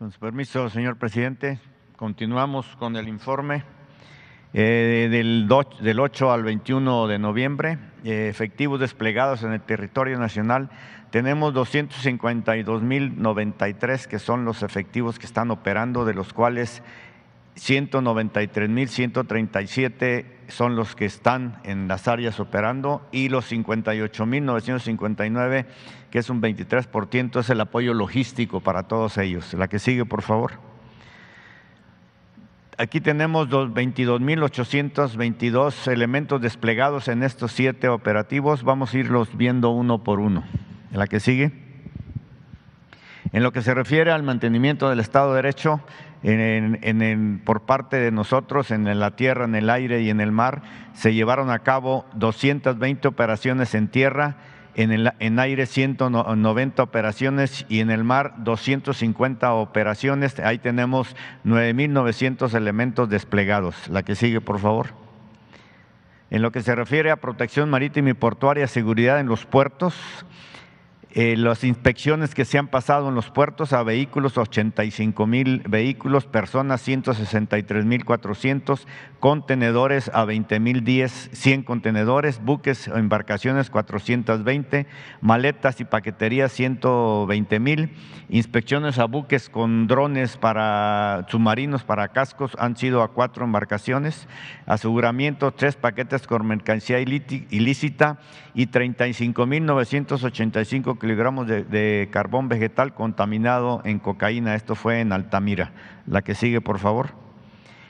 Con su permiso, señor presidente, continuamos con el informe eh, del, del, 8 al 21 de noviembre. Eh, efectivos desplegados en el territorio nacional, tenemos 252.093 que son los efectivos que están operando, de los cuales 193.137 son los que están en las áreas operando y los 58.959, que es un 23%, es el apoyo logístico para todos ellos. La que sigue, por favor. Aquí tenemos 22.822 elementos desplegados en estos siete operativos. Vamos a irlos viendo uno por uno. La que sigue. En lo que se refiere al mantenimiento del Estado de Derecho por parte de nosotros en la tierra, en el aire y en el mar, se llevaron a cabo 220 operaciones en tierra, en, el, en aire 190 operaciones y en el mar 250 operaciones. Ahí tenemos 9.900 elementos desplegados. La que sigue, por favor. En lo que se refiere a protección marítima y portuaria, seguridad en los puertos, eh, las inspecciones que se han pasado en los puertos a vehículos, 85 mil vehículos, personas 163 mil 400, contenedores a 20 mil 10, 100 contenedores, buques o embarcaciones 420, maletas y paqueterías 120 mil, inspecciones a buques con drones para submarinos, para cascos, han sido a cuatro embarcaciones, aseguramiento, tres paquetes con mercancía ilícita y 35 mil 985 kilogramos de, carbón vegetal contaminado en cocaína. Esto fue en Altamira. La que sigue, por favor.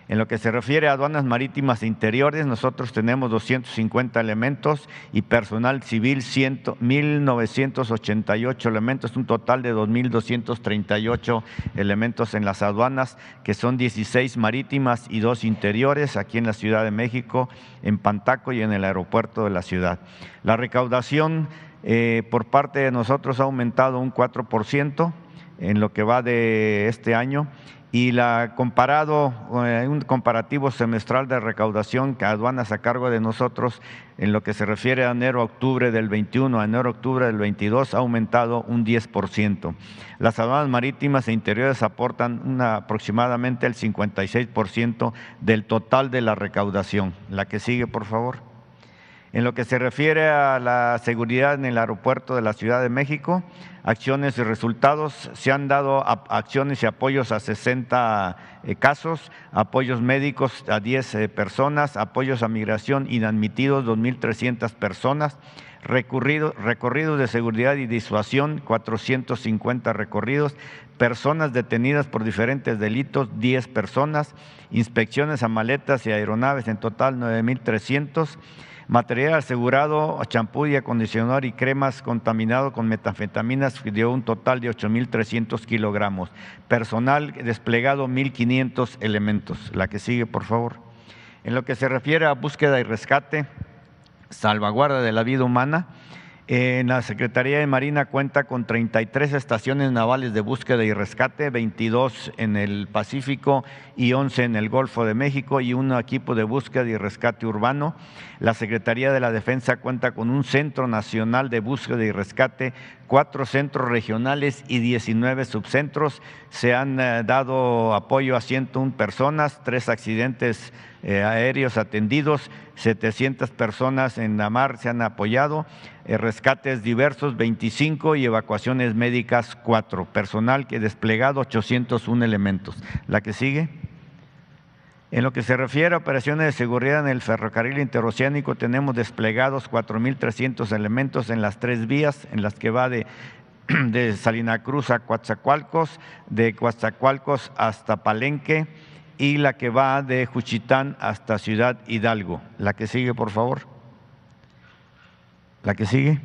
En lo que se refiere a aduanas marítimas interiores, nosotros tenemos 250 elementos y personal civil 1.988 elementos, un total de 2.238 elementos en las aduanas, que son 16 marítimas y dos interiores aquí en la Ciudad de México, en Pantaco y en el aeropuerto de la ciudad. La recaudación eh, por parte de nosotros ha aumentado un 4% en lo que va de este año y la comparado, eh, un comparativo semestral de recaudación que aduanas a cargo de nosotros en lo que se refiere a enero-octubre del 21 a enero-octubre del 22 ha aumentado un 10%. Las aduanas marítimas e interiores aportan aproximadamente el 56% del total de la recaudación. La que sigue, por favor. En lo que se refiere a la seguridad en el aeropuerto de la Ciudad de México, acciones y resultados, se han dado acciones y apoyos a 60 eh, casos, apoyos médicos a 10 eh, personas, apoyos a migración inadmitidos 2.300 personas, recorridos de seguridad y disuasión 450 recorridos, personas detenidas por diferentes delitos 10 personas, inspecciones a maletas y aeronaves en total 9.300 Material asegurado, champú y acondicionador y cremas contaminado con metanfetaminas dio un total de 8.300 kilogramos. Personal desplegado 1.500 elementos. La que sigue, por favor. En lo que se refiere a búsqueda y rescate, salvaguarda de la vida humana, en la Secretaría de Marina cuenta con 33 estaciones navales de búsqueda y rescate, 22 en el Pacífico y 11 en el Golfo de México y un equipo de búsqueda y rescate urbano. La Secretaría de la Defensa cuenta con un Centro Nacional de Búsqueda y Rescate, cuatro centros regionales y 19 subcentros. Se han eh, dado apoyo a 101 personas, tres accidentes eh, aéreos atendidos, 700 personas en la mar se han apoyado, eh, rescates diversos 25 y evacuaciones médicas 4, personal que desplegado 801 elementos. La que sigue. En lo que se refiere a operaciones de seguridad en el ferrocarril interoceánico, tenemos desplegados 4.300 elementos en las tres vías, en las que va de de Salina Cruz a Coatzacoalcos, de Coatzacoalcos hasta Palenque, y la que va de Juchitán hasta Ciudad Hidalgo. La que sigue, por favor. La que sigue.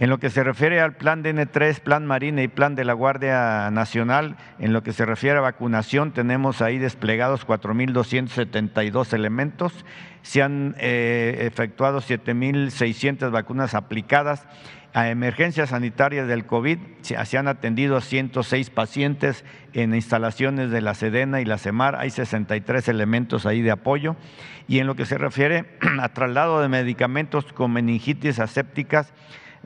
En lo que se refiere al plan DN3, plan Marina y plan de la Guardia Nacional, en lo que se refiere a vacunación, tenemos ahí desplegados 4.272 elementos, se han eh, efectuado 7.600 vacunas aplicadas a emergencias sanitarias del COVID se han atendido a 106 pacientes en instalaciones de la Sedena y la CEMAR, hay 63 elementos ahí de apoyo. Y en lo que se refiere a traslado de medicamentos con meningitis asépticas,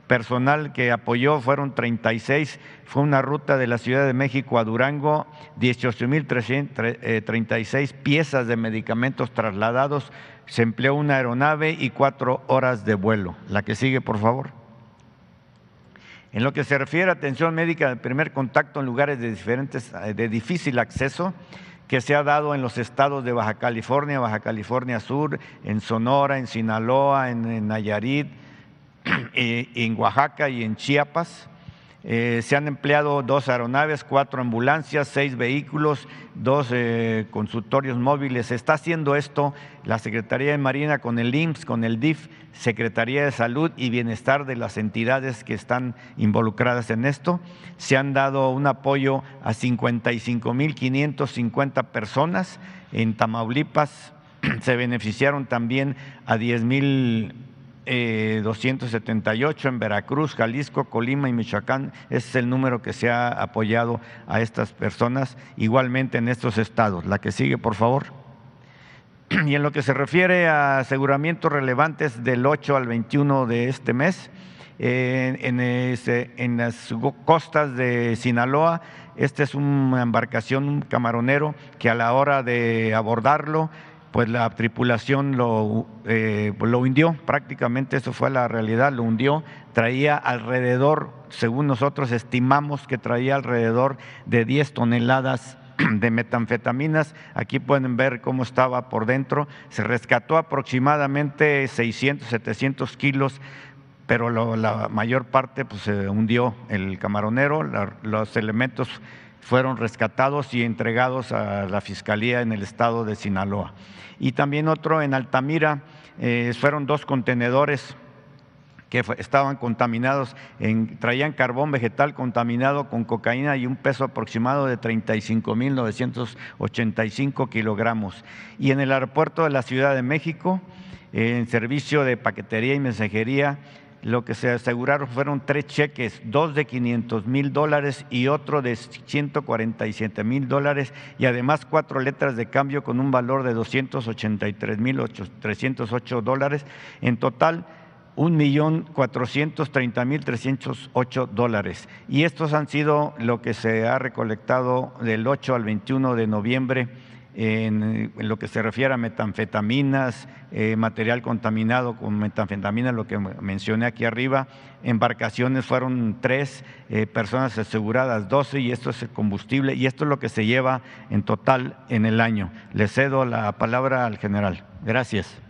personal que apoyó fueron 36, fue una ruta de la Ciudad de México a Durango, 18.336 piezas de medicamentos trasladados, se empleó una aeronave y cuatro horas de vuelo. La que sigue, por favor. En lo que se refiere a atención médica de primer contacto en lugares de, diferentes, de difícil acceso, que se ha dado en los estados de Baja California, Baja California Sur, en Sonora, en Sinaloa, en Nayarit, Eh, en Oaxaca y en Chiapas. Eh, se han empleado dos aeronaves, cuatro ambulancias, seis vehículos, dos eh, consultorios móviles. está haciendo esto la Secretaría de Marina con el IMSS, con el DIF, Secretaría de Salud y Bienestar de las entidades que están involucradas en esto. Se han dado un apoyo a 55.550 personas en Tamaulipas. Se beneficiaron también a 10.000 278 eh, en Veracruz, Jalisco, Colima y Michoacán. es el número que se ha apoyado a estas personas, igualmente en estos estados. La que sigue, por favor. Y en lo que se refiere a aseguramientos relevantes del 8 al 21 de este mes, eh, en, en las costas de Sinaloa, esta es una embarcación, un camaronero, que a la hora de abordarlo, pues la tripulación lo, eh, lo hundió, prácticamente eso fue la realidad, lo hundió, traía alrededor, según nosotros estimamos que traía alrededor de 10 toneladas de metanfetaminas. Aquí pueden ver cómo estaba por dentro. Se rescató aproximadamente 600, 700 kilos, pero la mayor parte pues, se hundió el camaronero. los elementos fueron rescatados y entregados a la Fiscalía en el estado de Sinaloa. Y también otro en Altamira, eh, fueron dos contenedores que estaban contaminados, traían carbón vegetal contaminado con cocaína y un peso aproximado de 35.985 kilogramos. Y en el aeropuerto de la Ciudad de México, en servicio de paquetería y mensajería, lo que se aseguraron fueron tres cheques, dos de 500 mil dólares y otro de 147 mil dólares y además cuatro letras de cambio con un valor de 283 mil 308 dólares. En total, un millón 430 mil 308 dólares. Y estos han sido lo que se ha recolectado del 8 al 21 de noviembre eh, en, lo que se refiere a metanfetaminas, eh, material contaminado con metanfetaminas, lo que mencioné aquí arriba, embarcaciones fueron tres eh, personas aseguradas, 12, y esto es el combustible, y esto es lo que se lleva en total en el año. Le cedo la palabra al general. Gracias.